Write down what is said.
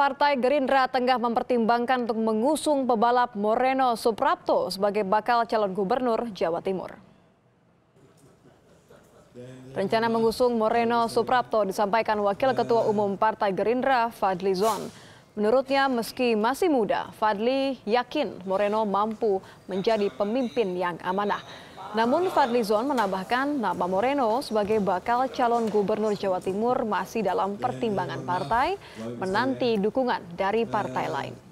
Partai Gerindra tengah mempertimbangkan untuk mengusung pebalap Moreno Suprapto sebagai bakal calon gubernur Jawa Timur. Rencana mengusung Moreno Suprapto disampaikan Wakil Ketua Umum Partai Gerindra Fadli Zon. Menurutnya meski masih muda, Fadli yakin Moreno mampu menjadi pemimpin yang amanah. Namun Fadlizon menambahkan nama Moreno sebagai bakal calon gubernur Jawa Timur masih dalam pertimbangan partai, menanti dukungan dari partai lain.